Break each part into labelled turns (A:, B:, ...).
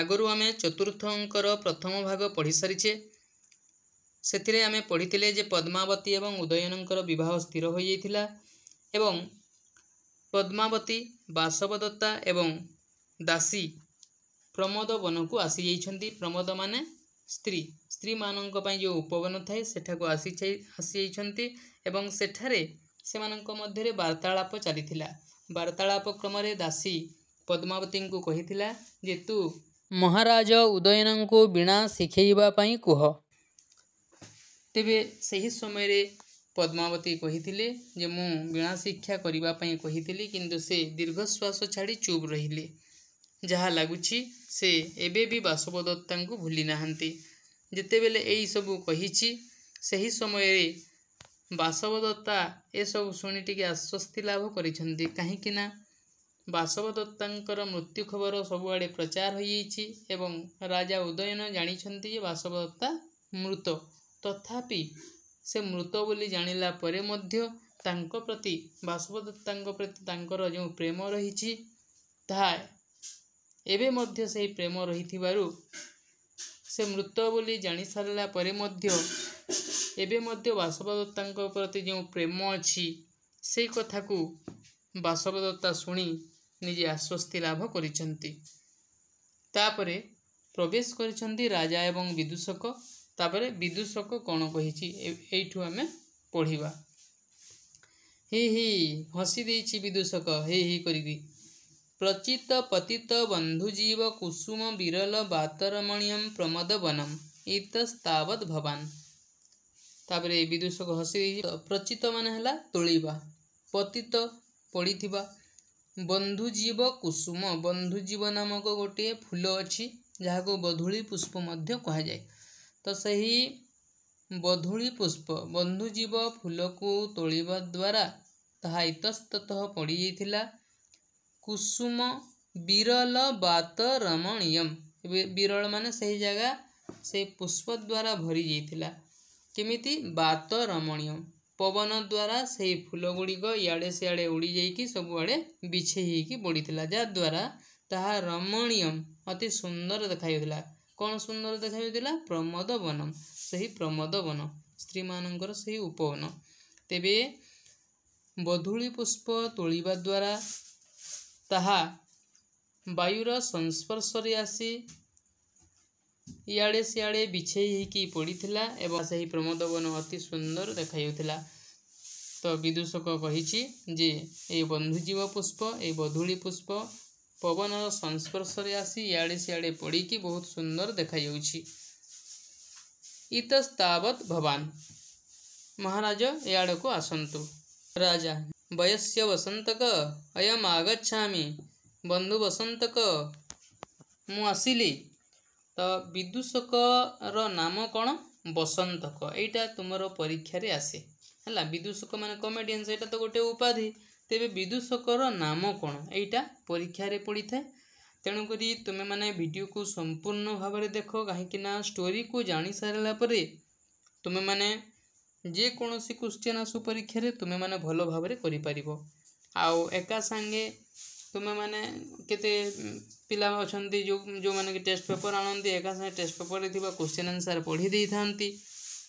A: ଆଗରୁ ଆମେ ଚତୁର୍ଥ ଅଙ୍କର ପ୍ରଥମ ଭାଗ ପଢ଼ିସାରିଛେ ସେଥିରେ ଆମେ ପଢ଼ିଥିଲେ ଯେ ପଦ୍ମାବତୀ ଏବଂ ଉଦୟନଙ୍କର ବିବାହ ସ୍ଥିର ହୋଇଯାଇଥିଲା ଏବଂ ପଦ୍ମାବତୀ ବାସବଦତ୍ତା ଏବଂ ଦାସୀ ପ୍ରମୋଦ ବନକୁ ଆସିଯାଇଛନ୍ତି ପ୍ରମୋଦ ମାନେ ସ୍ତ୍ରୀ ସ୍ତ୍ରୀମାନଙ୍କ ପାଇଁ ଯେଉଁ ଉପବନ ଥାଏ ସେଠାକୁ ଆସି ଆସିଯାଇଛନ୍ତି ଏବଂ ସେଠାରେ ସେମାନଙ୍କ ମଧ୍ୟରେ ବାର୍ତ୍ତାଳାପ ଚାଲିଥିଲା ବାର୍ତ୍ତାଳାପ କ୍ରମରେ ଦାସୀ ପଦ୍ମାବତୀଙ୍କୁ କହିଥିଲା ଯେ ତୁ महाराज उदयन को बीणा शिखेवाई कह तेबे से ही समय पद्मावती कही मुणा शिक्षा करने किंतु से दीर्घश्वास छाड़ी चुप रही जहाँ लगुच से एबे बासवदत्ता को भूली नहांती जितेबले सबू कही से ही समय बासवदत्ता एसबू शुणी टी आश्वस्ति लाभ करना ବାସବଦତ୍ତାଙ୍କର ମୃତ୍ୟୁ ଖବର ସବୁଆଡ଼େ ପ୍ରଚାର ହୋଇଯାଇଛି ଏବଂ ରାଜା ଉଦୟନ ଜାଣିଛନ୍ତି ଯେ ବାସବଦତ୍ତା ମୃତ ତଥାପି ସେ ମୃତ ବୋଲି ଜାଣିଲା ପରେ ମଧ୍ୟ ତାଙ୍କ ପ୍ରତି ବାସବଦତ୍ତାଙ୍କ ପ୍ରତି ତାଙ୍କର ଯେଉଁ ପ୍ରେମ ରହିଛି ତାହା ଏବେ ମଧ୍ୟ ସେହି ପ୍ରେମ ରହିଥିବାରୁ ସେ ମୃତ ବୋଲି ଜାଣିସାରିଲା ପରେ ମଧ୍ୟ ଏବେ ମଧ୍ୟ ବାସବ ଦତ୍ତାଙ୍କ ପ୍ରତି ଯେଉଁ ପ୍ରେମ ଅଛି ସେଇ କଥାକୁ ବାସବଦତ୍ତା ଶୁଣି ନିଜେ ଆଶ୍ୱସ୍ତି ଲାଭ କରିଛନ୍ତି ତାପରେ ପ୍ରବେଶ କରିଛନ୍ତି ରାଜା ଏବଂ ବିଦୂଷକ ତାପରେ ବିଦୂଷକ କ'ଣ କହିଛି ଏଇଠୁ ଆମେ ପଢ଼ିବା ହି ହି ହସି ଦେଇଛି ବିଦୂଷକ ହି ହି କରିକି ପ୍ରଚିତ ପତିତ ବନ୍ଧୁଜୀବ କୁସୁମ ବିରଲ ବାତରମଣିୟମ୍ ପ୍ରମୋଦ ବନମ୍ ଇତସ୍ତାବତ୍ ଭବାନ୍ ତାପରେ ବିଦୂଷକ ହସି ଦେଇଛି ପ୍ରଚିତ ମାନେ ହେଲା ତୋଳିବା ପତିତ ପଡ଼ିଥିବା बंधुजीव कुसुम बंधुजीव नामक गोटे फूल अच्छी जहाँ को बधुली पुष्प जाए तो से ही बधुली पुष्प बंधुजीव फूल को तोल द्वारा ता इतस्तः पड़ जाता कुसुम विरल बात रमणीयम विरल मान से जगह से पुष्प द्वारा भरी जाता केमी बात रमणीयम ପବନ ଦ୍ୱାରା ସେହି ଫୁଲ ଗୁଡ଼ିକ ଇଆଡ଼େ ସିଆଡ଼େ ଉଡ଼ିଯାଇକି ସବୁଆଡ଼େ ବିଛେଇ ହେଇକି ପଡ଼ିଥିଲା ଯାହାଦ୍ୱାରା ତାହା ରମଣୀୟମ ଅତି ସୁନ୍ଦର ଦେଖାଯାଉଥିଲା କ'ଣ ସୁନ୍ଦର ଦେଖାଯାଉଥିଲା ପ୍ରମୋଦ ବନମ ସେହି ପ୍ରମୋଦ ବନ ସ୍ତ୍ରୀମାନଙ୍କର ସେହି ଉପବନ ତେବେ ବଧୂଳି ପୁଷ୍ପ ତୋଳିବା ଦ୍ୱାରା ତାହା ବାୟୁର ସଂସ୍ପର୍ଶରେ ଆସି ଇଆଡ଼େ ସିଆଡ଼େ ବିଛେଇ ହେଇକି ପଡ଼ିଥିଲା ଏବଂ ସେହି ପ୍ରମୋଦ ବନ ଅତି ସୁନ୍ଦର ଦେଖାଯାଉଥିଲା ତ ବିଦୂଷକ କହିଛି ଯେ ଏ ବନ୍ଧୁଜୀବ ପୁଷ୍ପ ଏ ବଧୂଳି ପୁଷ୍ପ ପବନର ସଂସ୍ପର୍ଶରେ ଆସି ଇଆଡ଼େ ସିଆଡ଼େ ପଡ଼ିକି ବହୁତ ସୁନ୍ଦର ଦେଖାଯାଉଛି ଇତସ୍ତାବତ୍ ଭବାନ ମହାରାଜ ଏଆଡ଼କୁ ଆସନ୍ତୁ ରାଜା ବୟସ୍ୟ ବସନ୍ତକ ଅୟମ ଆଗଚ୍ଛାମି ବନ୍ଧୁ ବସନ୍ତକ ମୁଁ ଆସିଲି तो विदूषक राम कौन बसंतक यहीटा तुम परीक्षा आसे है विदूषक मैंने कमेडियन सैटा तो गोटे उपाधि तेज विदूषक राम कौन यहीटा परीक्षा पड़ी था तेणुक तुम्हें मैंने भिड को संपूर्ण भाव देख कहीं स्टोरी को जा सारापर तुम्हें मैंने जेकोसी क्वेश्चन आसू परीक्षा तुम्हें भल भाव में करा सांगे तुम्हें मैंने के पा अच्छा जो जो मैंने कि टेस्ट पेपर आणती एका सा टेस्ट पेपर थोड़ा क्वेश्चन आंसर पढ़ी दे था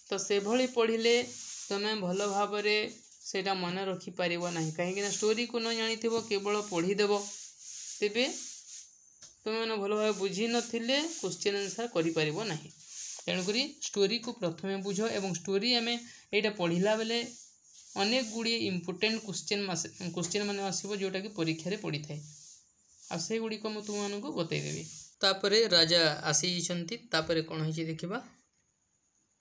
A: तो से भाई पढ़ले तुम्हें भल भाव से मन रखिपर ना कहीं स्टोरी को न जाणी थो केवल पढ़ीदेव तेब तुम्हें भल भाव बुझी ना क्वेश्चन आंसर करेणुक स्टोरी को प्रथम बुझ ए स्टोरी आम ये पढ़ला बेले ଅନେକ ଗୁଡ଼ିଏ ଇମ୍ପୋର୍ଟାଣ୍ଟ କୋଶ୍ଚିନ୍ କୋଶ୍ଚିନ୍ ମାନେ ଆସିବ ଯେଉଁଟାକି ପରୀକ୍ଷାରେ ପଡ଼ିଥାଏ ଆଉ ସେଗୁଡ଼ିକ ମୁଁ ତୁମମାନଙ୍କୁ ବତେଇଦେବି ତାପରେ ରାଜା ଆସିଯାଇଛନ୍ତି ତାପରେ କ'ଣ ହେଇଛି ଦେଖିବା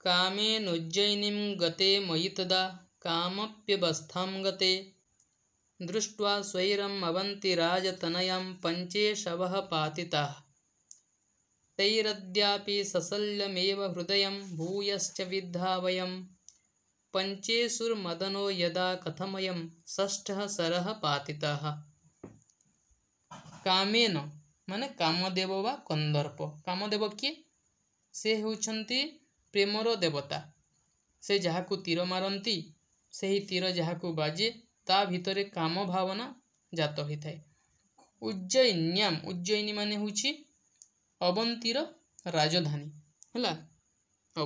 A: କାମେ ନୋଜ୍ଜୟିନୀମ୍ ଗତେ ମୟିତଦା କାମପ୍ୟବସ୍ଥାଁ ଗତେ ଦୃଷ୍ଟ୍ୱା स्वैरम् अवन्ति राजतनयां पञ्चे शवः पातिताः तैरद्यापि ससल्यमेव हृदयं भूयश्च विद्धावयम् पंचेशुर्मदनो यदा कथमय ष्ठ सर पाति कामेन मान कामदेव वा कंदर्प कामदेव किए से होती प्रेमर देवता से जहाक तीर मारती से ही तीर जहाक बाजे ता भितर काम भावना जत हो उज्जयिन्याम उज्जयिनी मान हूँ अवंतीर राजधानी है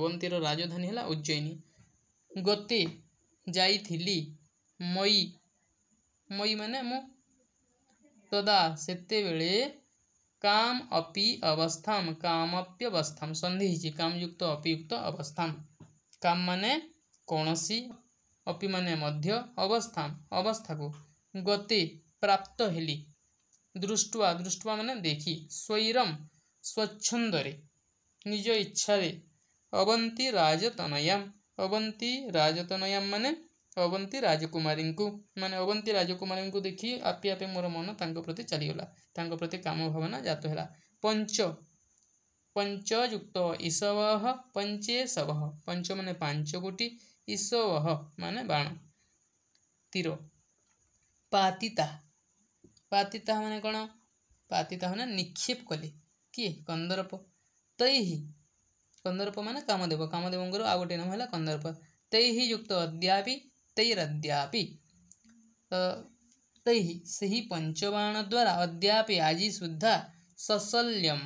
A: अवंतीर राजधानी है उज्जयिनी गते जा मई मई मान मुदा तदा काम अपि अवस्थम काम अपि अवस्थम संधि काम युक्त अपियुक्त अवस्थम काम माने कौन सी अपि माने मध्य अवस्था को गते प्राप्त हेली दृष्टवा दृष्टवा माने देखी स्वैरम स्वच्छंद निज इच्छा अवंती राजतनयम अवंती राजतनयम माने अवंती राजकुमारी माने अवंती राजकुमारी देखी आपे आपे मोर मन प्रति चलीगला प्रति काम भावना जात है पंच पंच युक्त ईशव पंचे शव पंच मान पांच गोटी ईसव मान बाण तीर पातिता पातिता मान कौन पातिता मैंने निक्षेप कले किए कंदरप तई कंदर्प मान कामदेव कामदेव आउ गोटे नाम है कंदर्प तै ही युक्त अद्यापि तैरद्यापि तै से ही पंचबाण द्वारा अद्यापि आज सुधा ससल्यम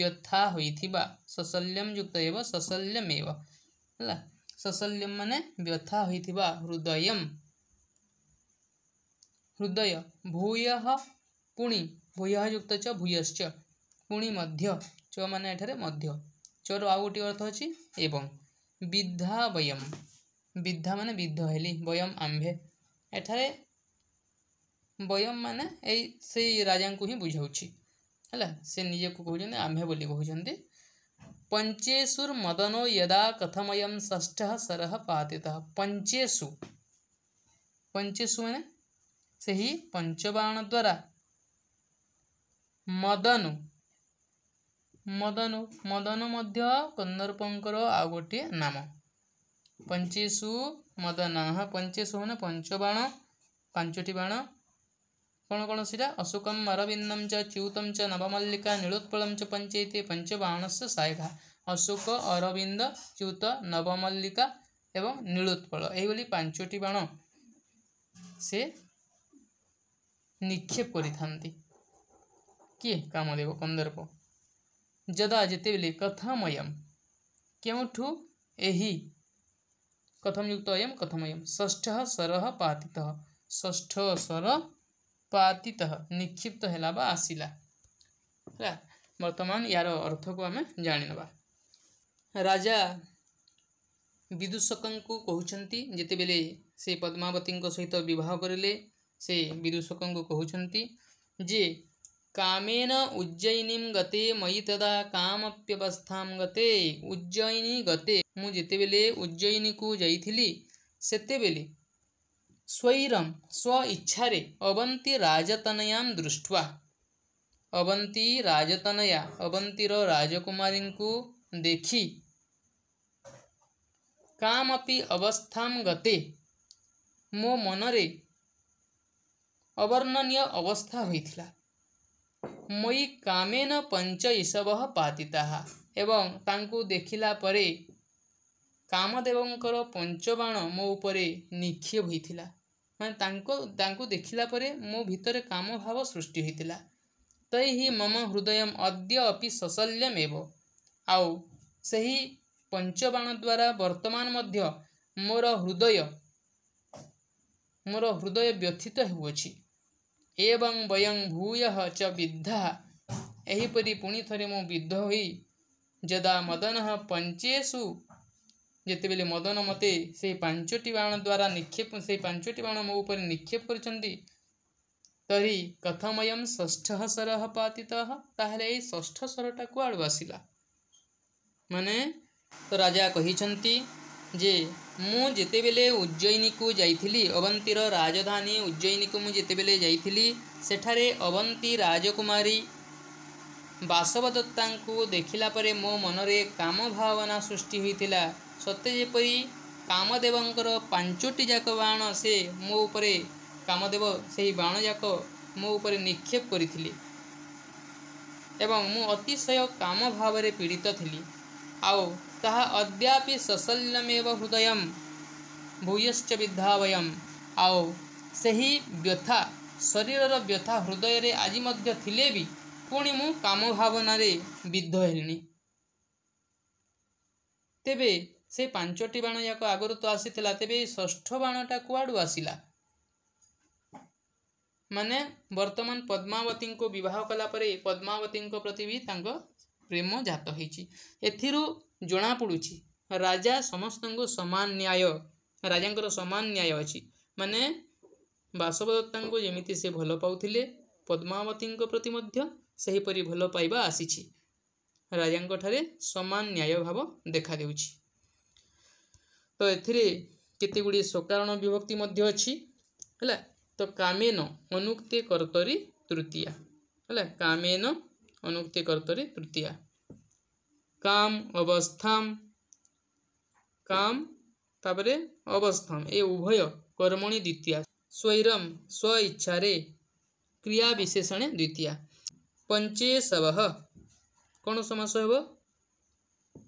A: व्यथा होता ससल्यम युक्त एवं ससल्यम एव है ससल्यम माने व्यथा होता हृदय हृदय भूय पुणी भूय युक्त च भूयश्च पुणी मध्य च मान मध्य चोर आउ गोटे अर्थ अच्छी एवं विद्धा वयम विद्धा मान विद्ध हेली वयम आंभे एठार वयम मान से राजा को ही बुझाऊजे कहते आंभे कहते पंचेशुर मदनो यदा कथमय ष्ठ सर पातित पंचेशु पंचेशु मैंने से ही पंचबाण द्वारा मदनु ମଦନ ମଦନ ମଧ୍ୟ କନ୍ଦର୍ପଙ୍କର ଆଉ ଗୋଟିଏ ନାମ ପଞ୍ଚେଶୁ ମଦନ ହଁ ପଞ୍ଚେଶୁ ମାନେ ପଞ୍ଚବାଣ ପାଞ୍ଚଟି ବାଣ କ'ଣ କ'ଣ ସେଇଟା ଅଶୋକମ୍ ମରବିନ୍ଦମ୍ ଚ ଚ୍ୟୁତମ୍ ଚ ନବମଲ୍ଲିକା ନୀଳୋତ୍ପଳମ୍ ଚ ପଞ୍ଚେତି ପଞ୍ଚବାଣସ୍ୟ ସାୟିକା ଅଶୋକ ଅରବିନ୍ଦ ଚ୍ୟୁତ ନବମଲ୍ଲିକା ଏବଂ ନୀଳୋତ୍ପଳ ଏହିଭଳି ପାଞ୍ଚଟି ବାଣ ସେ ନିକ୍ଷେପ କରିଥାନ୍ତି କିଏ କାମଦେବ କନ୍ଦର୍ପ जदा जिते बिल कथम अयम केवठ यही कथम युक्त अयम कथम अयम ष्ठ स्वर पातित ष्ठ स्वर पातित निक्षिप्त है आसला बर्तमान यार अर्थ को आम जाणी ना राजा विदूषक को कहते जिते बिल से पद्मावती सहित बहुत करें विदूषक को कहते जे कामेन उज्जयिनीं गते मयि तदा कामप्यवस्थां गते ଉଜ୍ଜୟିନୀ ଗତେ ମୁଁ ଯେତେବେଳେ ଉଜ୍ଜୟିନୀକୁ ଯାଇଥିଲି ସେତେବେଳେ ସ୍ୱୈରଂ ସ୍ୱ ଇଚ୍ଛାରେ ଅବନ୍ତୀ ରାଜତନୟାଂ ଦୃଷ୍ଟ୍ୱା ଅବନ୍ତୀ ରାଜତନୟା ଅବନ୍ତୀର ରାଜକୁମାରୀଙ୍କୁ ଦେଖି କାମପି ଅବସ୍ଥାଂ ଗତେ ମୋ ମନରେ ଅବର୍ଣ୍ଣନୀୟ ଅବସ୍ଥା ହୋଇଥିଲା ମୟି କାମେନ ପଞ୍ଚ ଇଷବ ପାତି ତାହା ଏବଂ ତାଙ୍କୁ ଦେଖିଲା ପରେ କାମଦେବଙ୍କର ପଞ୍ଚବାଣ ମୋ ଉପରେ ନିକ୍ଷେପ ହୋଇଥିଲା ମାନେ ତାଙ୍କ ତାଙ୍କୁ ଦେଖିଲା ପରେ ମୋ ଭିତରେ କାମ ଭାବ ସୃଷ୍ଟି ହୋଇଥିଲା ତୈହି ମମ ହୃଦୟ ଅଦ୍ୟ ଅପି ସଶଲ୍ୟମ ଏବ ଆଉ ସେହି ପଞ୍ଚବାଣ ଦ୍ୱାରା ବର୍ତ୍ତମାନ ମଧ୍ୟ ମୋର ହୃଦୟ ମୋର ହୃଦୟ ବ୍ୟଥିତ ହେଉଅଛି एवं वयं भूय च विद्धा यहीपरी पुणि थे मुद्ध हो जदा मदन पंचेशु जिते बिल मदन मत से पांचटी बाण द्वारा निक्षेप से पांचटी बाण मो पर निक्षेप कर तरी कथमयम ष्ठ स्वर पातीत ताल ष्ठ स्वरटा कुआ आसला मान तो राजा कही ଯେ ମୁଁ ଯେତେବେଳେ ଉଜ୍ଜୟିନୀକୁ ଯାଇଥିଲି ଅବନ୍ତୀର ରାଜଧାନୀ ଉଜ୍ଜୟିନୀକୁ ମୁଁ ଯେତେବେଳେ ଯାଇଥିଲି ସେଠାରେ ଅବନ୍ତୀ ରାଜକୁମାରୀ ବାସବଦତ୍ତାଙ୍କୁ ଦେଖିଲା ପରେ ମୋ ମନରେ କାମ ଭାବନା ସୃଷ୍ଟି ହୋଇଥିଲା ସତେ ଯେପରି କାମଦେବଙ୍କର ପାଞ୍ଚଟି ଯାକ ବାଣ ସେ ମୋ ଉପରେ କାମଦେବ ସେହି ବାଣ ଯାକ ମୋ ଉପରେ ନିକ୍ଷେପ କରିଥିଲେ ଏବଂ ମୁଁ ଅତିଶୟ କାମ ଭାବରେ ପୀଡ଼ିତ ଥିଲି ଆଉ सह अद्यापि ससल्यमेव हृदय भूयश्च विद्धा वयम आओ से ही व्यथा शरीर व्यथा हृदय रे आज थिले भी पुणी मु काम भावन बिद्ध है तेबे से पांचटी बाण जाक आगर तो आसी तेब ष्ठ बाणटा कड़ू आसला माने वर्तमान पद्मावती को बहुत कलापर पद्मावती प्रति भी प्रेम जात हो ଜଣାପଡ଼ୁଛି ରାଜା ସମସ୍ତଙ୍କୁ ସମାନ ନ୍ୟାୟ ରାଜାଙ୍କର ସମାନ ନ୍ୟାୟ ଅଛି ମାନେ ବାସବଦତ୍ତାଙ୍କୁ ଯେମିତି ସେ ଭଲ ପାଉଥିଲେ ପଦ୍ମାବତୀଙ୍କ ପ୍ରତି ମଧ୍ୟ ସେହିପରି ଭଲ ପାଇବା ଆସିଛି ରାଜାଙ୍କଠାରେ ସମାନ ନ୍ୟାୟ ଭାବ ଦେଖାଦେଉଛି ତ ଏଥିରେ କେତେ ଗୁଡ଼ିଏ ସକାରଣ ବିଭକ୍ତି ମଧ୍ୟ ଅଛି ହେଲା ତ କାମେନ ଅନୁକ୍ତି କର୍ତ୍ତରୀ ତୃତୀୟା ହେଲା କାମେନ ଅନୁକ୍ତି କର୍ତ୍ତରୀ ତୃତୀୟା काम অবস্থাম काम তাপরে অবস্থাম এ उभय কর্মণি দ্বিতীয়া स्वैरम रे क्रिया विशेषण द्वितीय पंचेशव कौन समास हे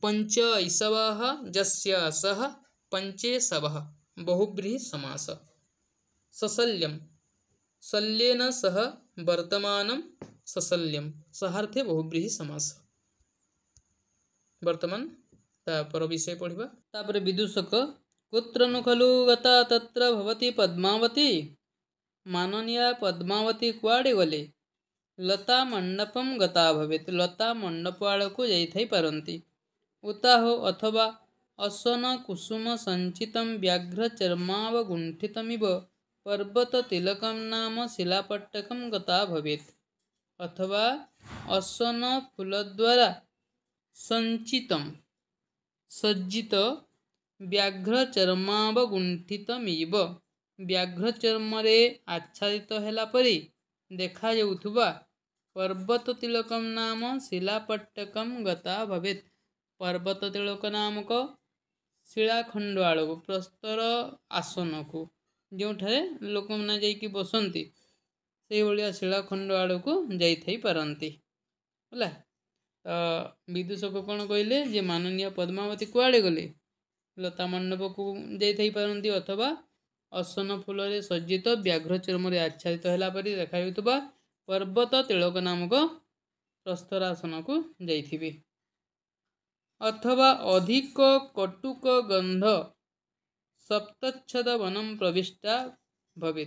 A: पंच ईशव सह पंचेशव बहुब्रीहि समास ससल्यम सल्यन सह वर्तमान ससल्यम सहार्थे बहुब्रीहि समास ବର୍ତ୍ତମାନ ତା ପର ବିଷୟ ପଢ଼ିବା ତାପରେ ବିଦୂଷକ କୁତ୍ର ନୁ ଖଲୁ ଗତା ତତ୍ର ଭବତୀ ପଦ୍ମାବତୀ ମାନନୀୟା ପଦ୍ମାବତୀ କୁଆଡ଼େ ଗଲେ ଲତା ମଣ୍ଡପମ୍ ଗତା ଭବେତ୍ ଲତା ମଣ୍ଡପ ଆଡ଼କୁ ଯାଇଥାଇପାରନ୍ତି ଉତାହ ଅଥବା ଅସନ କୁସୁମ ସଞ୍ଚିତମ୍ ବ୍ୟାଘ୍ର ଚର୍ମାବଗୁଣ୍ଠିତମିବ ପର୍ବତ ତିଲକମ୍ ନାମ ଶିଳାପଟ୍ଟକମ୍ ଗତା ଭବେତ୍ ଅଥବା ଅସନ ଫୁଲ ଦ୍ୱାରା सञ्चितं ସଜ୍ଜିତ ବ୍ୟାଘ୍ର ଚର୍ମରେ ଆଚ୍ଛାଦିତ ହେଲା ପରି ଦେଖାଯାଉଥିବା ପର୍ବତ ତିଳକମ୍ ନାମ ଶିଳାପଟ୍ଟକମ୍ ଗତା ଭବେତ୍ ପର୍ବତ ତିଳକ ନାମକ ଶିଳାଖଣ୍ଡ ଆଡ଼କୁ ପ୍ରସ୍ତର ଆସନକୁ ଯେଉଁଠାରେ ଲୋକମାନେ ଯାଇକି ବସନ୍ତି ସେଇଭଳିଆ ଶିଳାଖଣ୍ଡ ଆଡ଼କୁ ଯାଇଥାଇପାରନ୍ତି ହେଲା त विदुषकले माननीय पद्मावती गले लता मण्डपको अथवा असन फुलले सज्जित व्याघ्र चरम आच्छादितपरि देखाइ पर्वत तिलक नामक प्रस्तरासनको जाइथि अथवा अधिक कटुक गन्ध सप्तद वनम प्रविष्ठा भवि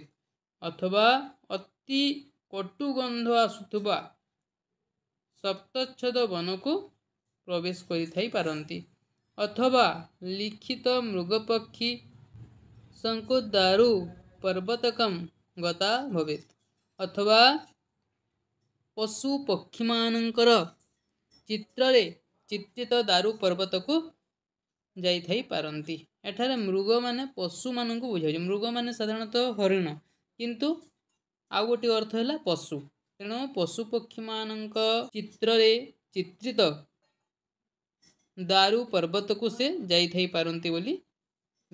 A: अथवा अति कटुगन्ध आसुवा सप्तच्छेद वनको प्रवेश गरि अथवा लिखित मृगपक्षी पक्षी दारु पर्वतकम गता भवेत् अथवा पशुपक्षीमानङ्कर म चित्रले चारु पर्वतको जति एठारे मृग म पशु बुझाउँछ मृग साधारणतः हरिण किन्तु आउ गोटे अर्थ होला पशु ତେଣୁ ପଶୁପକ୍ଷୀମାନଙ୍କ ଚିତ୍ରରେ ଚିତ୍ରିତ ଦାରୁ ପର୍ବତକୁ ସେ ଯାଇଥାଇ ପାରନ୍ତି ବୋଲି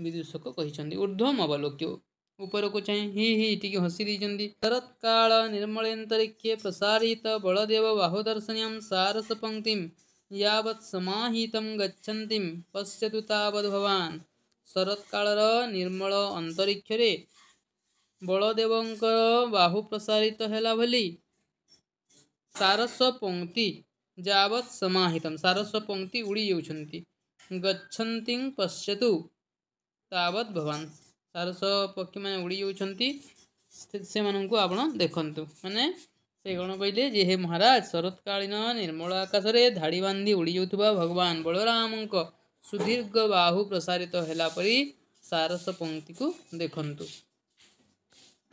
A: ବିଦୂଷକ କହିଛନ୍ତି ଉର୍ଦ୍ଧ୍ୱମ ଅବଲୋକ୍ୟ ଉପରକୁ ଚାହିଁ ହି ହି ଟିକେ ହସି ଦେଇଛନ୍ତି ଶରତ୍କାଳ ନିର୍ମଳେନ୍ତରିକ୍ଷେ ପ୍ରସାରିତ ବଳଦେବ ବାହୁଦର୍ଶନୀୟମ୍ ସାରସ ପଙ୍କ୍ତିମ୍ यावत् समाहितं गच्छन्तीं पश्यतु तावद् भवान् ଶରତ୍କାଳର ନିର୍ମଳ ଅନ୍ତରୀକ୍ଷରେ ବଳଦେବଙ୍କର ବାହୁ ପ୍ରସାରିତ ହେଲା ବୋଲି सारस्वपङ्क्ति यावत् समाहितं सारस्वपङ्क्ति उडी योजन्ति गच्छन्ति पश्यतु तावत् भवान् ସାରସ୍ୱପକ୍ଷୀମାନେ ଉଡ଼ି ଯାଉଛନ୍ତି ସେମାନଙ୍କୁ ଆପଣ ଦେଖନ୍ତୁ ମାନେ ସେ କ'ଣ କହିଲେ ଯେ ହେ ମହାରାଜ ଶରତ୍କାଳୀନ ନିର୍ମଳ ଆକାଶରେ ଧାଡ଼ି ବାନ୍ଧି ଉଡ଼ି ଯାଉଥିବା ଭଗବାନ ବଳରାମଙ୍କ ସୁଦୀର୍ଘ ବାହୁ ପ୍ରସାରିତ ହେଲା ପରି ସାରସ ପଙ୍କ୍ତିକୁ ଦେଖନ୍ତୁ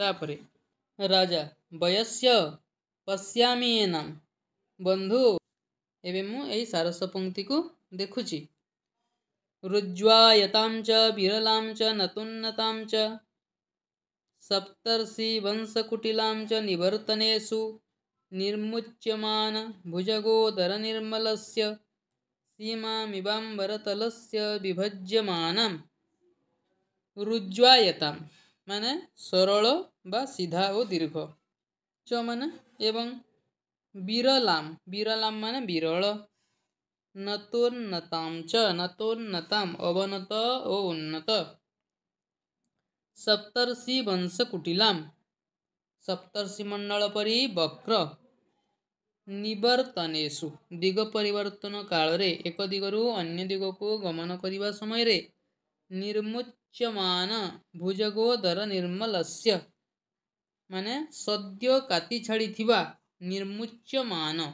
A: ତାପରେ ରାଜା ବୟସ୍ୟ ପଶ୍ୟାମି बंधु एवं ଏବେ ମୁଁ ଏହି ସାରସ ପଙ୍କ୍ତିକୁ ଦେଖୁଛି ରୁଜ୍ୱାୟତାଂ ଚ ବିରଳାं ଚ ନତୁନ୍ନତାं ଚ सप्तर्षि वंशकुटिलां च निवर्तनेषु निर्मुच्यमान भुजगोदरनिर्मलस्य सीमामिबाम्बरतलस्य विभज्यमानं रुज्वायतां माने सरल बा सीधा और दीर्घ अवनत ओ उन्नत सप्तर्षि वंश कुटिला सप्तर्षि मण्डल परिवर्तनसु दिग परिवर्तन कालिम्पोङ एक दिगहरू अन्य दिगको गमन गर्ने समयले निुचमान भुजगोदर निर्मलस्य ମାନେ ସଦ୍ୟ କାତି ଛାଡ଼ିଥିବା ନିର୍ମୁଚ୍ୟମାନ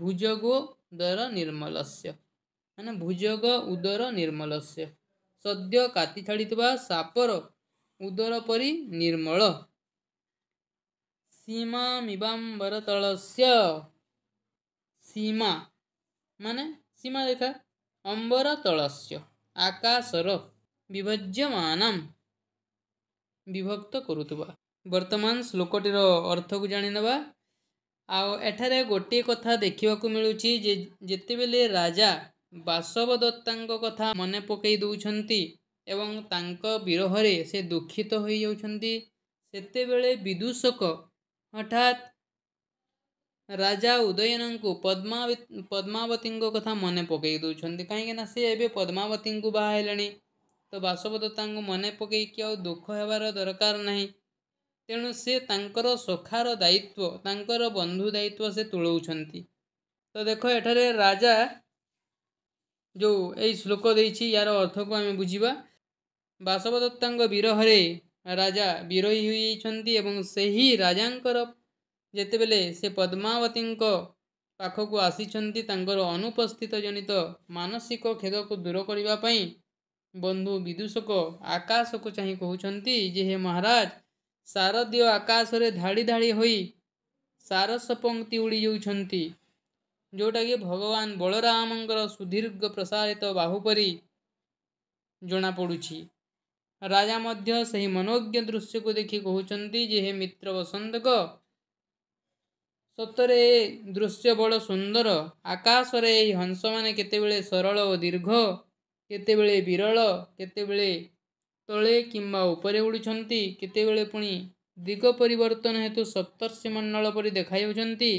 A: ଭୁଜଗ ଉଦର ନିର୍ମଲସ୍ୟ ମାନେ ଭୁଜଗ ଉଦର ନିର୍ମଲସ୍ୟ ସଦ୍ୟ କାତି ଛାଡ଼ିଥିବା ସାପର ଉଦର ପରି ନିର୍ମଳ ସୀମା ମିବାମ୍ବର ତଳସ୍ୟ ସୀମା ମାନେ ସୀମା ଦେଖା ଅମ୍ବର ତଳସ୍ୟ ଆକାଶର ବିଭଜ୍ୟମାନ ବିଭକ୍ତ କରୁଥିବା ବର୍ତ୍ତମାନ ଶ୍ଳୋକଟିର ଅର୍ଥକୁ ଜାଣିନେବା ଆଉ ଏଠାରେ ଗୋଟିଏ କଥା ଦେଖିବାକୁ ମିଳୁଛି ଯେ ଯେତେବେଳେ ରାଜା ବାସବ ଦତ୍ତାଙ୍କ କଥା ମନେ ପକାଇ ଦେଉଛନ୍ତି ଏବଂ ତାଙ୍କ ବିରହରେ ସେ ଦୁଃଖିତ ହୋଇଯାଉଛନ୍ତି ସେତେବେଳେ ବିଦୂଷକ ହଠାତ୍ ରାଜା ଉଦୟନଙ୍କୁ ପଦ୍ମା ପଦ୍ମାବତୀଙ୍କ କଥା ମନେ ପକାଇ ଦେଉଛନ୍ତି କାହିଁକିନା ସେ ଏବେ ପଦ୍ମାବତୀଙ୍କୁ ବାହା ହେଲେଣି ତ ବାସବଦତ୍ତାଙ୍କୁ ମନେ ପକାଇକି ଆଉ ଦୁଃଖ ହେବାର ଦରକାର ନାହିଁ ତେଣୁ ସେ ତାଙ୍କର ସଖାର ଦାୟିତ୍ୱ ତାଙ୍କର ବନ୍ଧୁ ଦାୟିତ୍ୱ ସେ ତୁଳଉଛନ୍ତି ତ ଦେଖ ଏଠାରେ ରାଜା ଯେଉଁ ଏଇ ଶ୍ଳୋକ ଦେଇଛି ୟାର ଅର୍ଥକୁ ଆମେ ବୁଝିବା ବାସବଦତ୍ତାଙ୍କ ବିରହରେ ରାଜା ବିରୋହୀ ହୋଇଯାଇଛନ୍ତି ଏବଂ ସେହି ରାଜାଙ୍କର ଯେତେବେଳେ ସେ ପଦ୍ମାବତୀଙ୍କ ପାଖକୁ ଆସିଛନ୍ତି ତାଙ୍କର ଅନୁପସ୍ଥିତ ଜନିତ ମାନସିକ ଖେଦକୁ ଦୂର କରିବା ପାଇଁ ବନ୍ଧୁ ବିଦୂଷକ ଆକାଶକୁ ଚାହିଁ କହୁଛନ୍ତି ଯେ ହେ ମହାରାଜ ଶାରଦୀୟ ଆକାଶରେ ଧାଡ଼ି ଧାଡ଼ି ହୋଇ ସାରସ ପଙ୍କ୍ତି ଉଡ଼ିଯାଉଛନ୍ତି ଯେଉଁଟାକି ଭଗବାନ ବଳରାମଙ୍କର ସୁଦୀର୍ଘ ପ୍ରସାରିତ ବାହୁ ପରି ଜଣାପଡ଼ୁଛି ରାଜା ମଧ୍ୟ ସେହି ମନୋଜ୍ଞ ଦୃଶ୍ୟକୁ ଦେଖି କହୁଛନ୍ତି ଯେ ହେ ମିତ୍ର ବସନ୍ତକ ସତରେ ଏ ଦୃଶ୍ୟ ବଡ଼ ସୁନ୍ଦର ଆକାଶରେ ଏହି ହଂସମାନେ କେତେବେଳେ ସରଳ ଓ ଦୀର୍ଘ କେତେବେଳେ ବିରଳ କେତେବେଳେ ତଳେ କିମ୍ବା ଉପରେ ଉଡ଼ୁଛନ୍ତି କେତେବେଳେ ପୁଣି ଦିଗ ପରିବର୍ତ୍ତନ ହେତୁ ସପ୍ତର୍ଷିମଣ୍ଡଳ ପରି ଦେଖାଯାଉଛନ୍ତି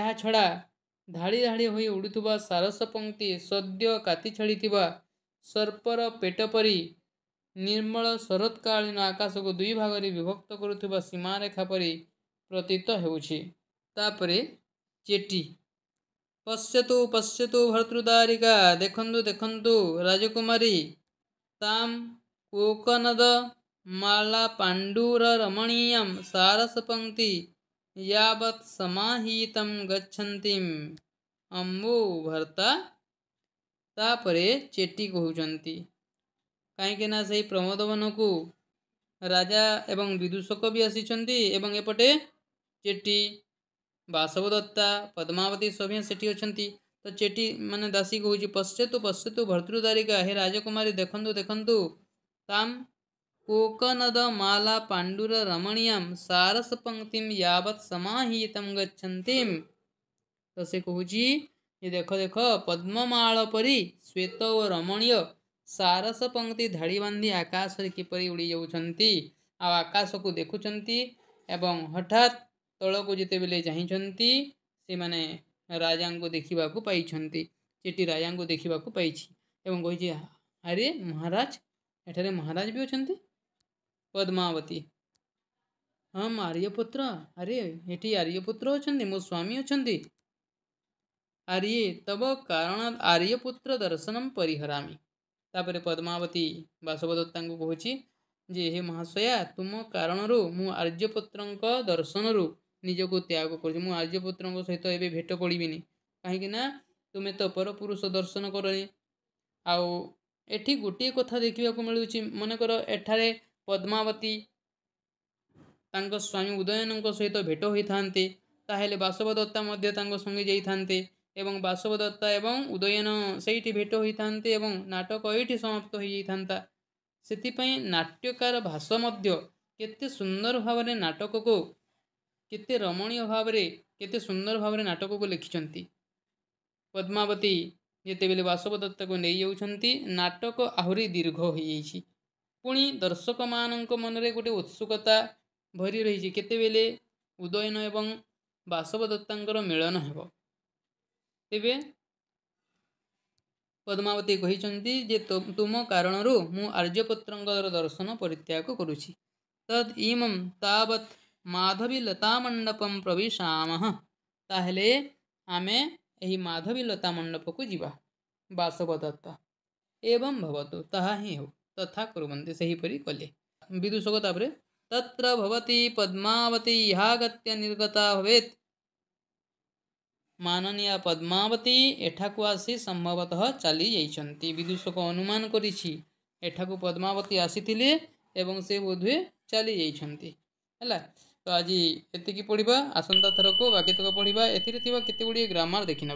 A: ଏହା ଛଡ଼ା ଧାଡ଼ି ଧାଡ଼ି ହୋଇ ଉଡ଼ୁଥିବା ସାରସ ପଙ୍କ୍ତି ସଦ୍ୟ କାତି ଛାଡ଼ିଥିବା ସର୍ପର ପେଟ ପରି ନିର୍ମଳ ଶରତକାଳୀନ ଆକାଶକୁ ଦୁଇ ଭାଗରେ ବିଭକ୍ତ କରୁଥିବା ସୀମାରେଖା ପରି ପ୍ରତୀତ ହେଉଛି ତାପରେ ଚେଟି ପଶ୍ୟତୁ ପଶ୍ୟତୁ ଭର୍ତ୍ତୃଦାରିକା ଦେଖନ୍ତୁ ଦେଖନ୍ତୁ ରାଜକୁମାରୀ ତାମ୍ कोकनद माला पाण्डुररमणीयं सारसपङ्क्ति यावत् समाहितं गच्छन्तीम् अम्बो ଭର୍ତ୍ତା ତାପରେ ଚେଟି କହୁଛନ୍ତି କାହିଁକିନା ସେହି ପ୍ରମୋଦବନକୁ ରାଜା ଏବଂ ବିଦୂଷକ ବି ଆସିଛନ୍ତି ଏବଂ ଏପଟେ ଚେଟି ବାସବଦତ୍ତା ପଦ୍ମାବତୀ ସଭିଏଁ ସେଠି ଅଛନ୍ତି ତ ଚେଟି ମାନେ ଦାସୀ କହୁଛି ପଶ୍ଚେତୁ ପଶ୍ଚେତୁ ଭର୍ତ୍ତୃଦାରିକା ହେ ରାଜକୁମାରୀ ଦେଖନ୍ତୁ ଦେଖନ୍ତୁ तां कोकनदमालापाण्डुररमणीयां सारसपङ्क्तिं यावत् समाहितं गच्छन्तीं तसे कहुची ये देखो देखो पद्ममाल परी श्वेत ଓ ରମଣୀୟ ସାରସ ପଙ୍କ୍ତି ଧାଡ଼ି ବାନ୍ଧି ଆକାଶରେ କିପରି ଉଡ଼ିଯାଉଛନ୍ତି ଆଉ ଆକାଶକୁ ଦେଖୁଛନ୍ତି ଏବଂ ହଠାତ୍ ତଳକୁ ଯେତେବେଳେ ଚାହିଁଛନ୍ତି ସେମାନେ ରାଜାଙ୍କୁ ଦେଖିବାକୁ ପାଇଛନ୍ତି ସେଠି ରାଜାଙ୍କୁ ଦେଖିବାକୁ ପାଇଛି ଏବଂ କହିଛି ଆରେ ମହାରାଜ ଏଠାରେ ମହାରାଜ ବି ଅଛନ୍ତି ପଦ୍ମାବତୀ ହଁ ଆର୍ଯ୍ୟପୁତ୍ର ଆରେ ଏଠି ଆର୍ଯ୍ୟପୁତ୍ର ଅଛନ୍ତି ମୋ ସ୍ୱାମୀ ଅଛନ୍ତି ଆର୍ୟେ ତବ କାରଣ ଆର୍ଯ୍ୟପୁତ୍ର ଦର୍ଶନମ୍ ପରିହରାମି ତାପରେ ପଦ୍ମାବତୀ ବାସବଦତ୍ତାଙ୍କୁ କହୁଛି ଯେ ହେ ମହାଶୟା ତୁମ କାରଣରୁ ମୁଁ ଆର୍ଯ୍ୟପୁତ୍ରଙ୍କ ଦର୍ଶନରୁ ନିଜକୁ ତ୍ୟାଗ କରୁଛି ମୁଁ ଆର୍ଯ୍ୟପୁତ୍ରଙ୍କ ସହିତ ଏବେ ଭେଟ ପଡ଼ିବିନି କାହିଁକି ନା ତୁମେ ତ ପରପୁରୁଷ ଦର୍ଶନ କରନି ଆଉ ଏଠି ଗୋଟିଏ କଥା ଦେଖିବାକୁ ମିଳୁଛି ମନେକର ଏଠାରେ ପଦ୍ମାବତୀ ତାଙ୍କ ସ୍ୱାମୀ ଉଦୟନଙ୍କ ସହିତ ଭେଟ ହୋଇଥାନ୍ତେ ତାହେଲେ ବାସବଦତ୍ତା ମଧ୍ୟ ତାଙ୍କ ସଙ୍ଗେ ଯାଇଥାନ୍ତେ ଏବଂ ବାସବଦତ୍ତା ଏବଂ ଉଦୟନ ସେଇଠି ଭେଟ ହୋଇଥାନ୍ତେ ଏବଂ ନାଟକ ଏଇଠି ସମାପ୍ତ ହୋଇଯାଇଥାନ୍ତା ସେଥିପାଇଁ ନାଟ୍ୟକାର ଭାଷ ମଧ୍ୟ କେତେ ସୁନ୍ଦର ଭାବରେ ନାଟକକୁ କେତେ ରମଣୀୟ ଭାବରେ କେତେ ସୁନ୍ଦର ଭାବରେ ନାଟକକୁ ଲେଖିଛନ୍ତି ପଦ୍ମାବତୀ ଯେତେବେଳେ ବାସବଦତ୍ତକୁ ନେଇଯାଉଛନ୍ତି ନାଟକ ଆହୁରି ଦୀର୍ଘ ହୋଇଯାଇଛି ପୁଣି ଦର୍ଶକମାନଙ୍କ ମନରେ ଗୋଟିଏ ଉତ୍ସୁକତା ଭରି ରହିଛି କେତେବେଳେ ଉଦୟନ ଏବଂ ବାସବଦତ୍ତାଙ୍କର ମିଳନ ହେବ ତେବେ ପଦ୍ମାବତୀ କହିଛନ୍ତି ଯେ ତୁମ କାରଣରୁ ମୁଁ ଆର୍ଯ୍ୟପତ୍ରଙ୍କର ଦର୍ଶନ ପରିତ୍ୟାଗ କରୁଛି ତତ୍ ଇମମ୍ ତାବତ୍ ମାଧବୀ ଲତା ମଣ୍ଡପମ୍ ପ୍ରବିଶାମ ତାହେଲେ ଆମେ ଏହି ମାଧବୀ ଲତା ମଣ୍ଡପକୁ ଯିବା ବାସବଦତ୍ତ ଏବଂ ଭବତୁ ତାହା ହିଁ ହେଉ ତଥା କୁରୁବନ୍ତି ସେହିପରି କଲେ ବିଦୁଷକ ତାପରେ ତତ୍ର ଭବତି ପଦ୍ମାବତୀ ଇହାଗତ୍ୟ ନିର୍ଗତା ଭବେତ୍ ମାନନୀୟା ପଦ୍ମାବତୀ ଏଠାକୁ ଆସି ସମ୍ଭବତଃ ଚାଲିଯାଇଛନ୍ତି ବିଦୁଷକ ଅନୁମାନ କରିଛି ଏଠାକୁ ପଦ୍ମାବତୀ ଆସିଥିଲେ ଏବଂ ସେ ବୋଧହୁଏ ଚାଲିଯାଇଛନ୍ତି ହେଲା तो आज ये पढ़ा आसंता थर को वाक्यतक पढ़ा एत गुड़े ग्रामर देखने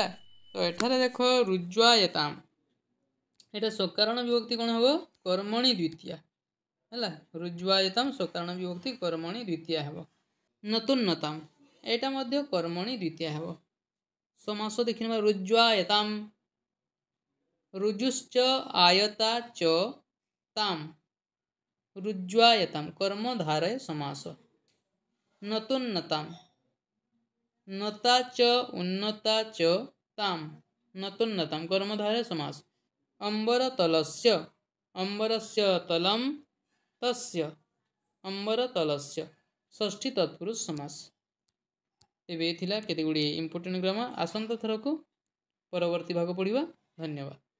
A: है तो यार देख रुज्वायताम ये सकारण विभक्ति कौन हम कर्मणी द्वितीय है रुज्वायताम सकारण विभक्ति कर्मणी द्वितीय हे नतुन्नताम यटा मध्य कर्मणि द्वितीय हे समास देखने रुज्वायताम रुजुश्च आयता चम रुज्वायताम कर्मधारय समास ନତୁନ୍ନତାମ୍ ନତା ଚ ଉନ୍ନତା ଚ ତାମ୍ ନତୁନ୍ନତାମ୍ କର୍ମଧାରେ ସମାସ ଅମ୍ବରତଲସ୍ୟ ଅମ୍ବରସ୍ୟ ତଲମ୍ ତସ୍ୟ ଅମ୍ବରତଲସ୍ୟ ଷଷ୍ଠୀ ତତ୍ପୁରୁଷ ସମାସ ତେବେ ଏ ଥିଲା କେତେ ଗୁଡ଼ିଏ ଇମ୍ପୋର୍ଟାଣ୍ଟ ଗ୍ରାମ ଆସନ୍ତା ଥରକୁ ପରବର୍ତ୍ତୀ ଭାଗ ପଢ଼ିବା ଧନ୍ୟବାଦ